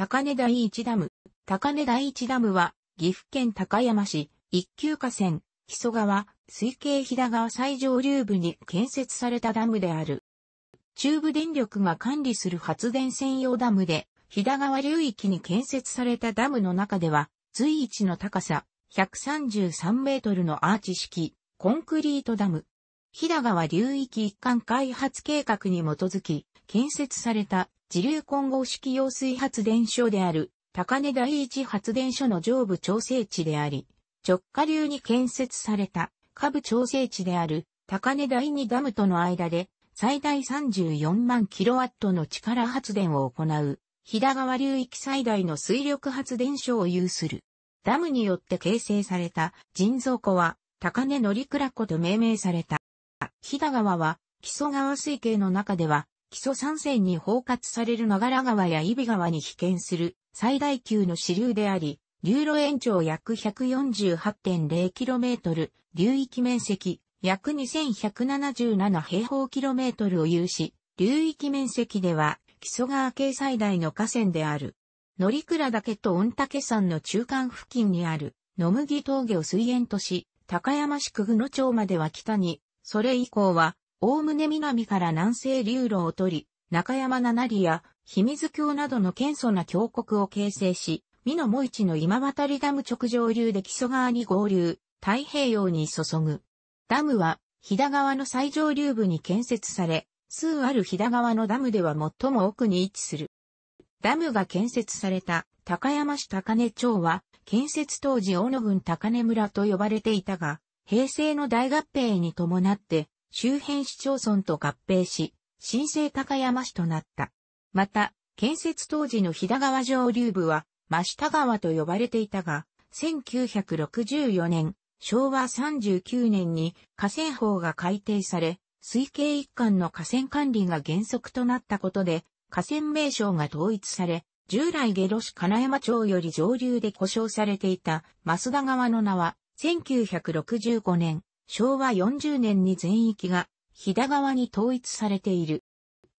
高根第一ダム。高根第一ダムは、岐阜県高山市、一級河川、木曽川、水系飛騨川最上流部に建設されたダムである。中部電力が管理する発電専用ダムで、飛騨川流域に建設されたダムの中では、随一の高さ、133メートルのアーチ式、コンクリートダム。飛騨川流域一貫開発計画に基づき、建設された自流混合式揚水発電所である高根第一発電所の上部調整地であり、直下流に建設された下部調整地である高根第二ダムとの間で最大34万キロワットの力発電を行う、日田川流域最大の水力発電所を有する。ダムによって形成された人造湖は高根乗倉湖と命名された。日田川は基礎川水系の中では基礎山線に包括される長良川や伊比川に被験する最大級の支流であり、流路延長約 148.0km、流域面積約2177平方キロメートルを有し、流域面積では木曽川系最大の河川である。乗倉岳と御嶽山の中間付近にある野麦峠を水源とし、高山市区久野町までは北に、それ以降はおおむね南から南西流路を取り、中山七里や秘密橋などの謙素な峡谷を形成し、美濃も市の今渡りダム直上流で木曽川に合流、太平洋に注ぐ。ダムは、飛騨川の最上流部に建設され、数ある飛騨川のダムでは最も奥に位置する。ダムが建設された高山市高根町は、建設当時小野郡高根村と呼ばれていたが、平成の大合併に伴って周辺市町村と合併し、新生高山市となった。また、建設当時の日田川上流部は、真下川と呼ばれていたが、1964年、昭和39年に河川法が改定され、推計一貫の河川管理が原則となったことで、河川名称が統一され、従来下呂市金山町より上流で呼称されていた増田川の名は、1965年、昭和40年に全域が、飛騨川に統一されている。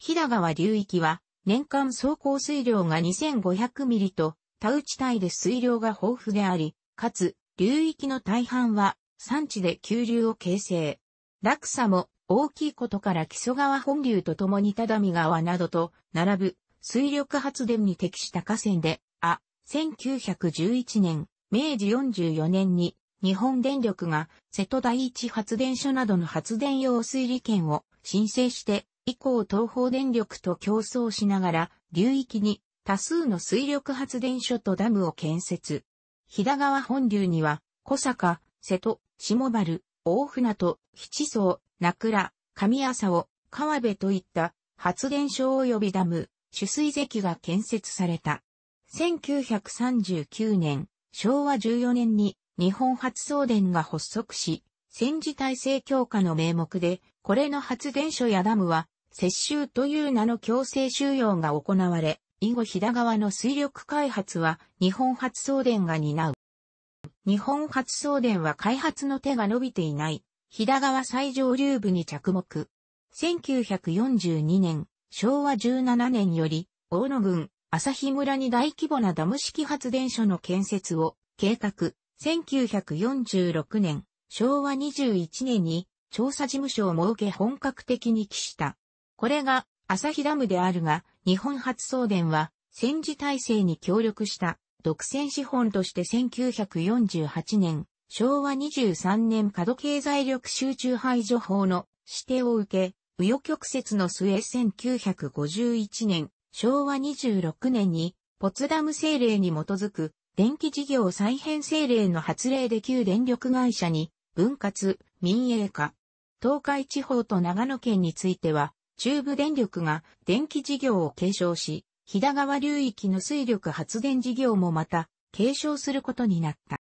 飛騨川流域は、年間総降水量が2500ミリと、田内帯で水量が豊富であり、かつ、流域の大半は、山地で急流を形成。落差も、大きいことから木曽川本流と共に只見川などと、並ぶ、水力発電に適した河川で、あ、1911年、明治44年に、日本電力が瀬戸第一発電所などの発電用水利権を申請して以降東方電力と競争しながら流域に多数の水力発電所とダムを建設。日田川本流には小坂、瀬戸、下原、大船と七層、名倉、上浅尾、川辺といった発電所及びダム、取水堰が建設された。1939年、昭和14年に日本発送電が発足し、戦時体制強化の名目で、これの発電所やダムは、接収という名の強制収容が行われ、以後飛騨川の水力開発は日本発送電が担う。日本発送電は開発の手が伸びていない、飛騨川最上流部に着目。1942年、昭和17年より、大野郡、朝日村に大規模なダム式発電所の建設を計画、1946年、昭和21年に調査事務所を設け本格的に起した。これが朝日ダムであるが、日本初送電は戦時体制に協力した独占資本として1948年、昭和23年角経済力集中排除法の指定を受け、右翼曲折の末1951年、昭和26年にポツダム政令に基づく電気事業再編政令の発令で旧電力会社に分割、民営化。東海地方と長野県については、中部電力が電気事業を継承し、日田川流域の水力発電事業もまた継承することになった。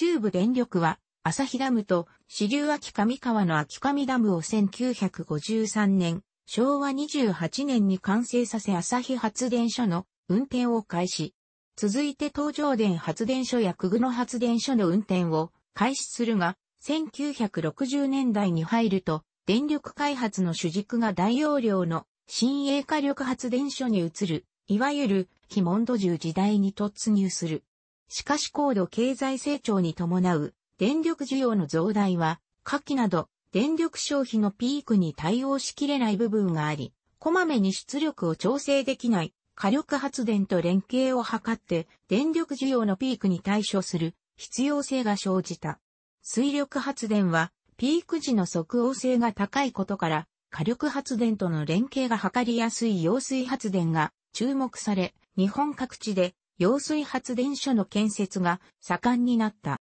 中部電力は、朝日ダムと支流秋上川の秋上ダムを1953年、昭和28年に完成させ朝日発電所の運転を開始。続いて東上電発電所や久久野発電所の運転を開始するが、1960年代に入ると、電力開発の主軸が大容量の新鋭火力発電所に移る、いわゆる非モンド重時代に突入する。しかし高度経済成長に伴う電力需要の増大は、火器など電力消費のピークに対応しきれない部分があり、こまめに出力を調整できない火力発電と連携を図って電力需要のピークに対処する必要性が生じた。水力発電はピーク時の即応性が高いことから火力発電との連携が図りやすい揚水発電が注目され、日本各地で揚水発電所の建設が盛んになった。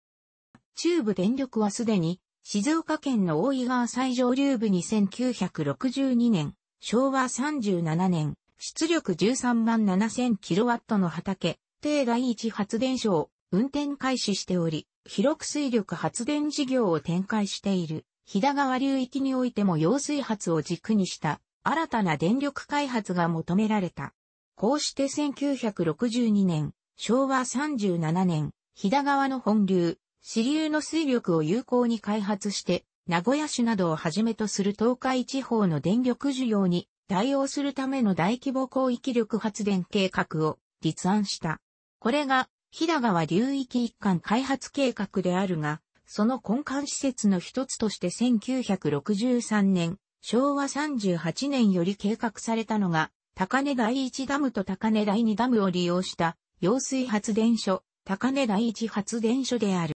中部電力はすでに静岡県の大井川最上流部に1962年、昭和37年、出力13万7000 kW の畑、定第一発電所を運転開始しており、広く水力発電事業を展開している、日田川流域においても揚水発を軸にした新たな電力開発が求められた。こうして1962年、昭和37年、日田川の本流、支流の水力を有効に開発して、名古屋市などをはじめとする東海地方の電力需要に対応するための大規模広域力発電計画を立案した。これが、飛騨川流域一貫開発計画であるが、その根幹施設の一つとして1963年、昭和38年より計画されたのが、高根第一ダムと高根第二ダムを利用した揚水発電所、高根第一発電所である。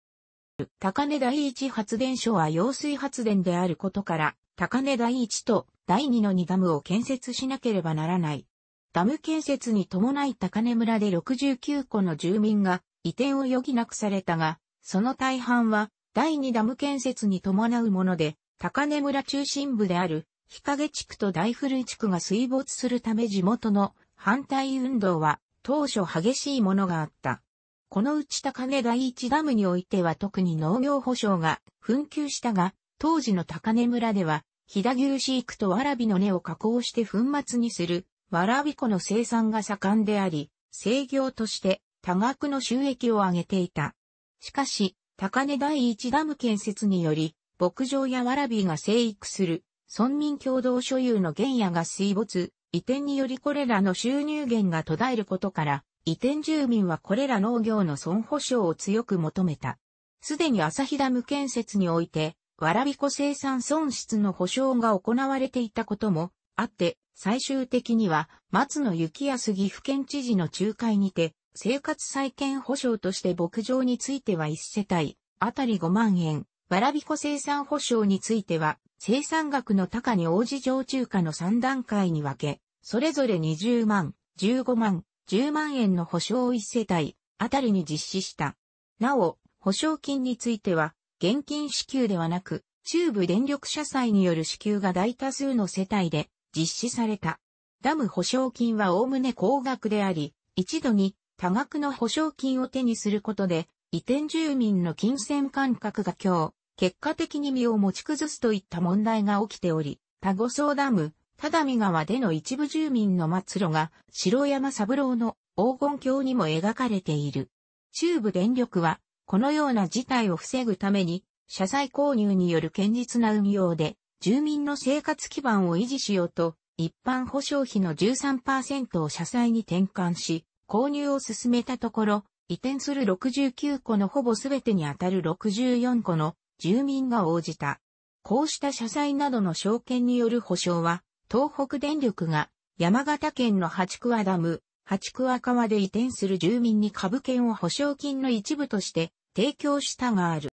高根第一発電所は揚水発電であることから、高根第一と第2の2ダムを建設しなければならない。ダム建設に伴い高根村で69個の住民が移転を余儀なくされたが、その大半は第2ダム建設に伴うもので、高根村中心部である日陰地区と大古地区が水没するため地元の反対運動は当初激しいものがあった。このうち高根第一ダムにおいては特に農業保障が紛糾したが、当時の高根村では飛騨牛飼育とわらびの根を加工して粉末にする、わらび粉の生産が盛んであり、生業として多額の収益を上げていた。しかし、高根第一ダム建設により、牧場やわらびが生育する、村民共同所有の原野が水没、移転によりこれらの収入源が途絶えることから、移転住民はこれら農業の損保障を強く求めた。すでに朝日ダム建設において、わらびこ生産損失の保証が行われていたこともあって、最終的には松野幸康岐阜県知事の仲介にて、生活再建保障として牧場については1世帯、あたり5万円、わらびこ生産保障については、生産額の高に応じ常駐化の3段階に分け、それぞれ20万、15万、10万円の保証を1世帯、あたりに実施した。なお、保証金については、現金支給ではなく、中部電力社債による支給が大多数の世帯で実施された。ダム保証金はおおむね高額であり、一度に多額の保証金を手にすることで、移転住民の金銭感覚が今日、結果的に身を持ち崩すといった問題が起きており、多護層ダム、只見川での一部住民の末路が、城山三郎の黄金鏡にも描かれている。中部電力は、このような事態を防ぐために、社債購入による堅実な運用で、住民の生活基盤を維持しようと、一般保障費の13%を社債に転換し、購入を進めたところ、移転する69個のほぼ全てにあたる64個の住民が応じた。こうした社債などの証券による保証は、東北電力が山形県の八桑ダム、八桑川で移転する住民に株券を保証金の一部として提供したがある。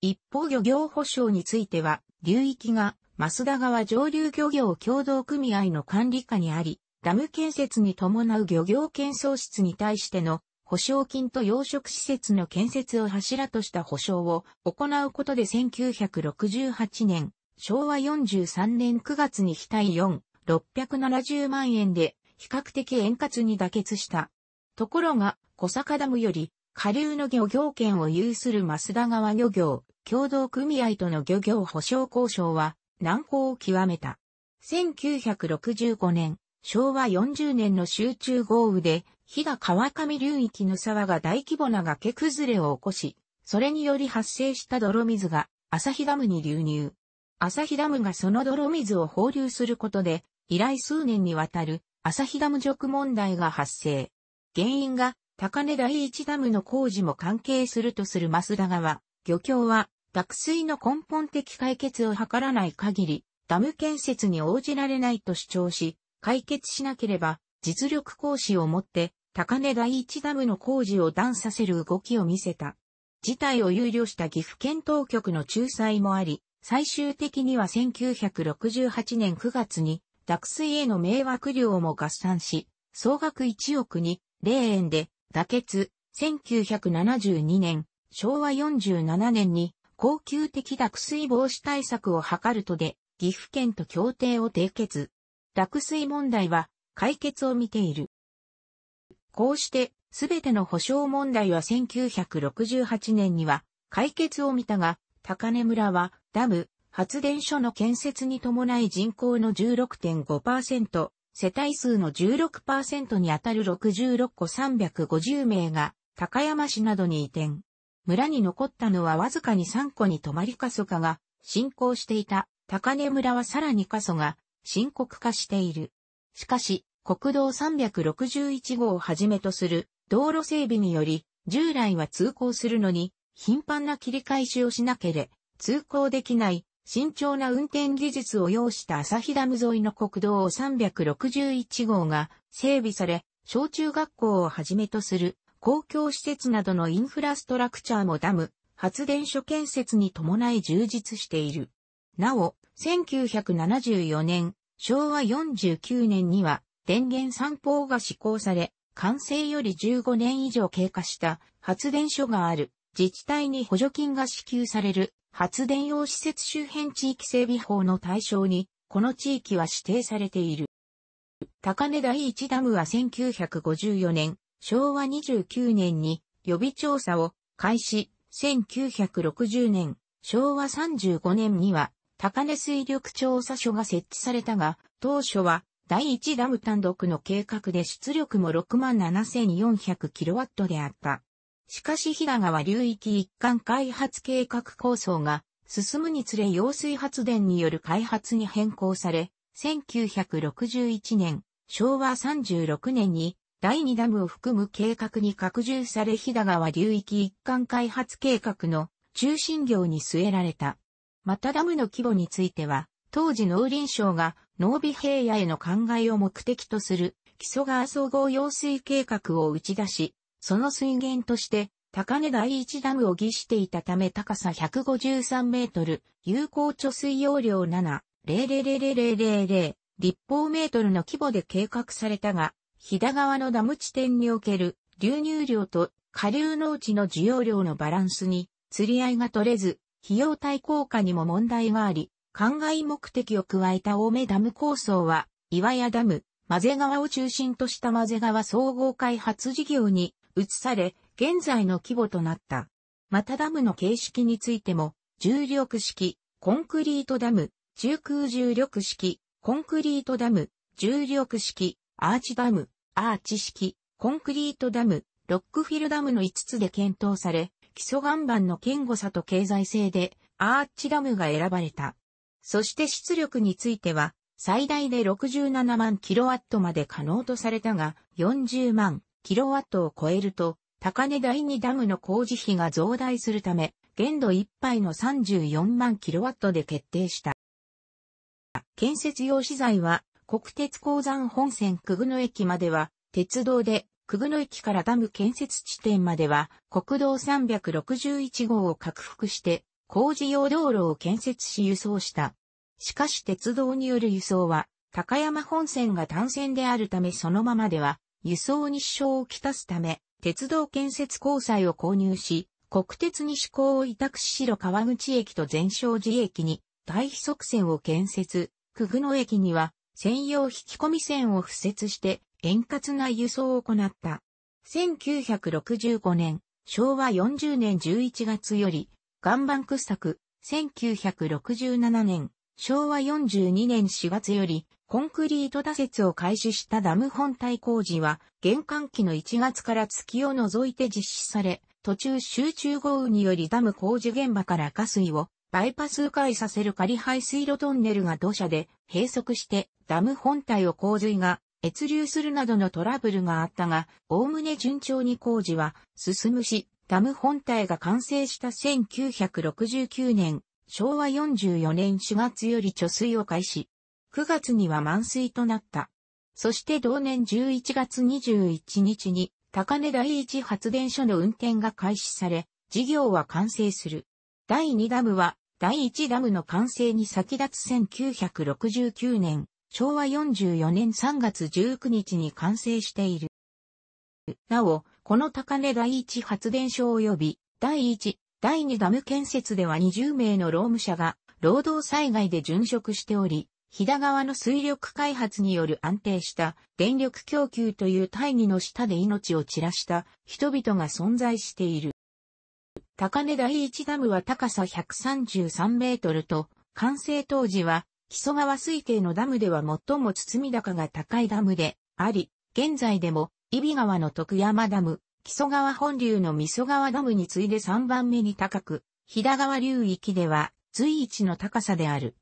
一方漁業保障については、流域が、増田川上流漁業協同組合の管理下にあり、ダム建設に伴う漁業建造室に対しての保証金と養殖施設の建設を柱とした保証を行うことで1968年、昭和43年9月に非対4、670万円で比較的円滑に妥結した。ところが、小坂ダムより下流の漁業権を有する増田川漁業、協同組合との漁業保障交渉は難航を極めた。1965年、昭和40年の集中豪雨で、日騨川上流域の沢が大規模な崖崩れを起こし、それにより発生した泥水が日ダムに流入。日ダムがその泥水を放流することで、以来数年にわたる日ダム辱問題が発生。原因が高根第一ダムの工事も関係するとする増田川、漁協は、濁水の根本的解決を図らない限り、ダム建設に応じられないと主張し、解決しなければ、実力行使をもって、高根第一ダムの工事を断させる動きを見せた。事態を憂慮した岐阜県当局の仲裁もあり、最終的には1968年9月に、濁水への迷惑料も合算し、総額1億に0円で妥結1972年、昭和47年に、恒久的濁水防止対策を図るとで、岐阜県と協定を締結。濁水問題は、解決を見ている。こうして、すべての保障問題は1968年には解決を見たが、高根村はダム、発電所の建設に伴い人口の16.5%、世帯数の16%にあたる66個350名が高山市などに移転。村に残ったのはわずかに3個に泊まり過疎化が進行していた高根村はさらに過疎が深刻化している。しかし、国道361号をはじめとする道路整備により、従来は通行するのに頻繁な切り返しをしなけれ、通行できない慎重な運転技術を要した朝日ダム沿いの国道361号が整備され、小中学校をはじめとする公共施設などのインフラストラクチャーもダム、発電所建設に伴い充実している。なお、1974年、昭和49年には、電源三法が施行され、完成より15年以上経過した発電所がある自治体に補助金が支給される発電用施設周辺地域整備法の対象に、この地域は指定されている。高根第一ダムは1954年、昭和29年に予備調査を開始、1960年、昭和35年には高根水力調査所が設置されたが、当初は第一ダム単独の計画で出力も67,400キロワットであった。しかし飛騨川流域一貫開発計画構想が進むにつれ揚水発電による開発に変更され、1961年、昭和36年に第2ダムを含む計画に拡充され飛騨川流域一貫開発計画の中心業に据えられた。またダムの規模については、当時農林省が農備平野への考えを目的とする基礎川総合用水計画を打ち出し、その水源として、高根第一ダムを儀していたため高さ153メートル、有効貯水容量7、0000000立方メートルの規模で計画されたが、飛騨川のダム地点における流入量と下流農地の需要量のバランスに釣り合いが取れず、費用対効果にも問題があり、灌漑目的を加えた青梅ダム構想は、岩屋ダム、混ぜ川を中心とした混ぜ川総合開発事業に移され、現在の規模となった。またダムの形式についても、重力式、コンクリートダム、中空重力式、コンクリートダム、重力式、アーチダム、アーチ式、コンクリートダム、ロックフィルダムの5つで検討され、基礎岩盤の堅固さと経済性で、アーチダムが選ばれた。そして出力については、最大で67万キロワットまで可能とされたが、40万キロワットを超えると、高根第2ダムの工事費が増大するため、限度1杯の34万キロワットで決定した。建設用資材は、国鉄鉱山本線久久野駅までは、鉄道で、久久野駅からダム建設地点までは、国道361号を拡幅して、工事用道路を建設し輸送した。しかし鉄道による輸送は、高山本線が単線であるためそのままでは輸送に支障をきたすため、鉄道建設交際を購入し、国鉄に施行を委託し白川口駅と全勝寺駅に対比側線を建設、久久野駅には専用引き込み線を付設して円滑な輸送を行った。1965年、昭和40年11月より、岩盤掘削、1967年、昭和42年4月より、コンクリート打設を開始したダム本体工事は、玄関期の1月から月を除いて実施され、途中集中豪雨によりダム工事現場から下水をバイパス迂回させる仮排水路トンネルが土砂で閉塞してダム本体を洪水が越流するなどのトラブルがあったが、おおむね順調に工事は進むし、ダム本体が完成した1969年、昭和44年4月より貯水を開始。9月には満水となった。そして同年11月21日に高根第一発電所の運転が開始され、事業は完成する。第2ダムは第1ダムの完成に先立つ1969年、昭和44年3月19日に完成している。なお、この高根第一発電所及び第1、第2ダム建設では20名の労務者が労働災害で殉職しており、飛騨川の水力開発による安定した電力供給という大義の下で命を散らした人々が存在している。高根第一ダムは高さ133メートルと、完成当時は木曽川水系のダムでは最も包み高が高いダムであり、現在でも、伊比川の徳山ダム、木曽川本流の味噌川ダムに次いで3番目に高く、飛騨川流域では随一の高さである。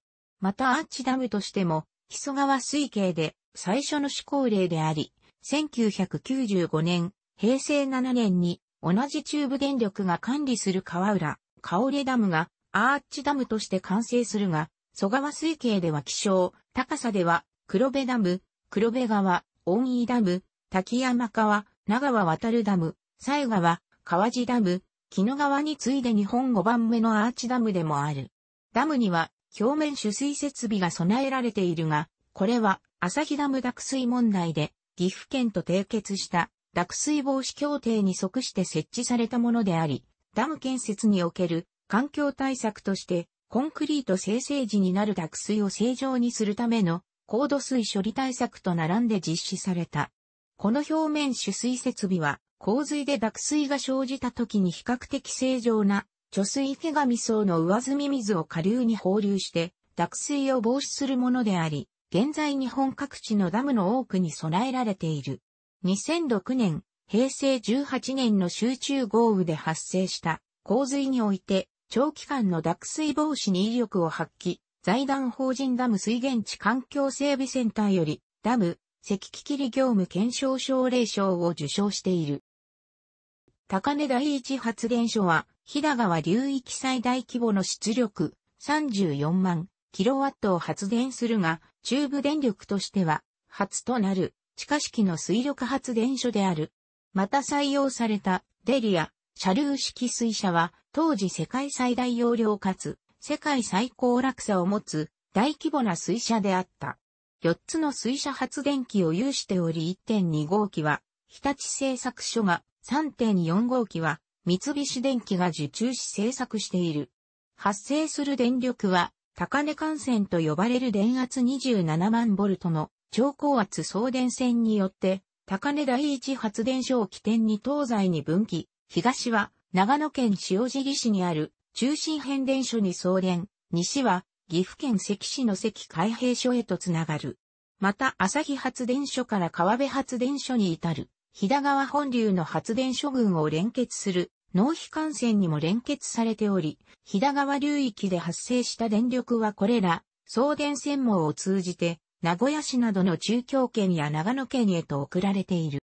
またアーチダムとしても、木曽川水系で最初の施行例であり、1995年、平成7年に同じ中部電力が管理する川浦、香織ダムがアーチダムとして完成するが、蘇川水系では気象、高さでは黒部ダム、黒部川、温井ダム、滝山川、長川渡るダム、西川、川地ダム、木野川に次いで日本5番目のアーチダムでもある。ダムには表面取水設備が備えられているが、これは日ダム濁水問題で岐阜県と締結した濁水防止協定に即して設置されたものであり、ダム建設における環境対策としてコンクリート生成時になる濁水を正常にするための高度水処理対策と並んで実施された。この表面取水設備は洪水で濁水が生じた時に比較的正常な貯水池上層の上積み水を下流に放流して、脱水を防止するものであり、現在日本各地のダムの多くに備えられている。2006年、平成18年の集中豪雨で発生した洪水において、長期間の脱水防止に威力を発揮、財団法人ダム水源地環境整備センターより、ダム、石器切り業務検証奨励賞を受賞している。高根第一発電所は、日田川流域最大規模の出力34万キロワットを発電するが、中部電力としては初となる地下式の水力発電所である。また採用されたデリア、車流式水車は当時世界最大容量かつ世界最高落差を持つ大規模な水車であった。4つの水車発電機を有しており1.2号機は日立製作所が3.4号機は三菱電機が受注し製作している。発生する電力は、高値幹線と呼ばれる電圧27万ボルトの超高圧送電線によって、高根第一発電所を起点に東西に分岐、東は長野県塩尻市にある中心変電所に送電、西は岐阜県関市の関海平所へとつながる。また朝日発電所から川辺発電所に至る飛騨川本流の発電所群を連結する納費幹線にも連結されており、飛騨川流域で発生した電力はこれら、送電線網を通じて、名古屋市などの中京圏や長野県へと送られている。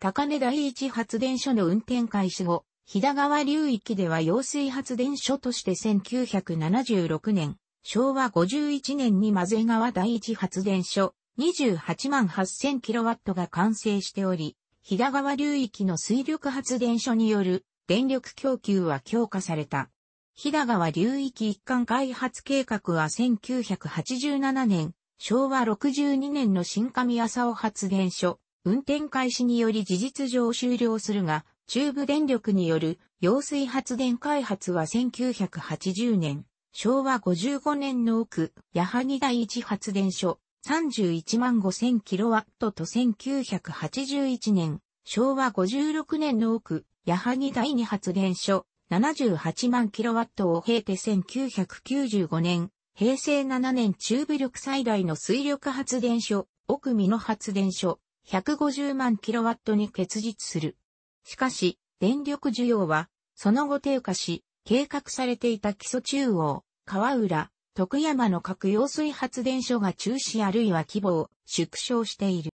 高根第一発電所の運転開始後、飛騨川流域では揚水発電所として1976年、昭和51年に混ぜ川第一発電所、28万8000キロワットが完成しており、日田川流域の水力発電所による電力供給は強化された。日田川流域一貫開発計画は1987年、昭和62年の新上浅尾発電所、運転開始により事実上終了するが、中部電力による揚水発電開発は1980年、昭和55年の奥、矢作第一発電所、31万5000キロワットと1981年、昭和56年の奥、矢作第二発電所、78万キロワットを経て1995年、平成7年中部力最大の水力発電所、奥美の発電所、150万キロワットに結実する。しかし、電力需要は、その後低下し、計画されていた基礎中央、川浦、徳山の核揚水発電所が中止あるいは規模を縮小している。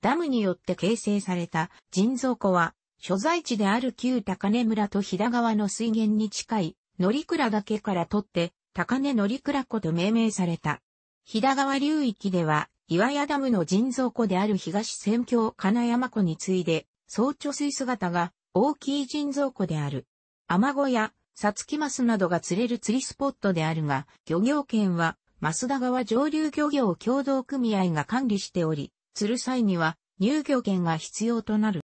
ダムによって形成された人造湖は、所在地である旧高根村と飛騨川の水源に近い、乗鞍岳から取って、高根乗鞍湖と命名された。飛騨川流域では、岩屋ダムの人造湖である東仙峡金山湖に次いで、総貯水姿が大きい人造湖である。雨小屋、サツキマスなどが釣れる釣りスポットであるが、漁業権は、増田川上流漁業協同組合が管理しており、釣る際には入漁権が必要となる。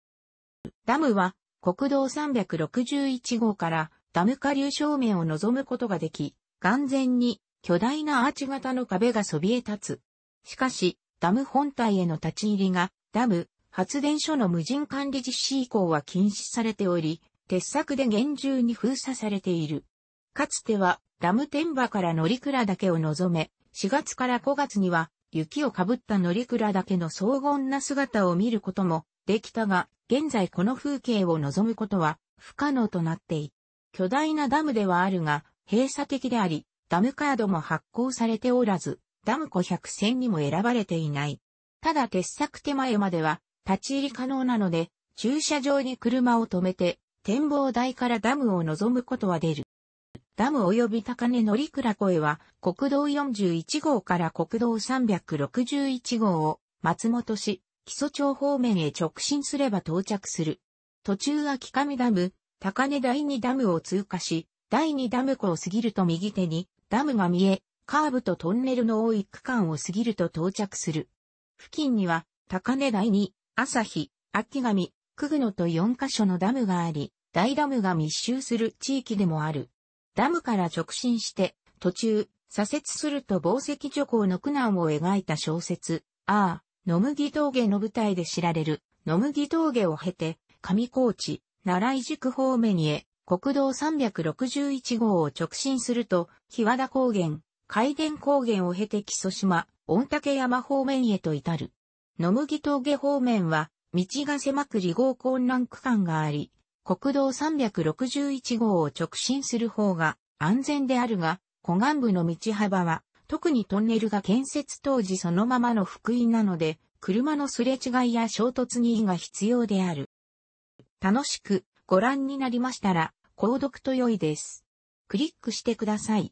ダムは国道361号からダム下流正面を望むことができ、眼前に巨大なアーチ型の壁がそびえ立つ。しかし、ダム本体への立ち入りがダム発電所の無人管理実施以降は禁止されており、鉄柵で厳重に封鎖されている。かつては、ダム天馬から乗倉けを望め、4月から5月には、雪をかぶった乗倉けの荘厳な姿を見ることもできたが、現在この風景を望むことは不可能となっている。巨大なダムではあるが、閉鎖的であり、ダムカードも発行されておらず、ダム湖百0 0選にも選ばれていない。ただ鉄柵手前までは立ち入り可能なので、駐車場に車を止めて展望台からダムを望むことは出る。ダム及び高根乗倉越は国道41号から国道361号を松本市、木曽町方面へ直進すれば到着する。途中秋上ダム、高根第2ダムを通過し、第2ダム湖を過ぎると右手にダムが見え、カーブとトンネルの多い区間を過ぎると到着する。付近には高根第2、朝日、秋上、クグノと4カ所のダムがあり、大ダムが密集する地域でもある。ダムから直進して、途中、左折すると宝石女行の苦難を描いた小説、ああ、野麦峠の舞台で知られる、野麦峠を経て、上高地、奈良井宿方面へ、国道361号を直進すると、日和田高原、海田高原を経て木曽島、御嶽山方面へと至る。野麦峠方面は、道が狭く離合困難区間があり、国道361号を直進する方が安全であるが、湖岸部の道幅は、特にトンネルが建設当時そのままの福井なので、車のすれ違いや衝突にが必要である。楽しくご覧になりましたら、購読と良いです。クリックしてください。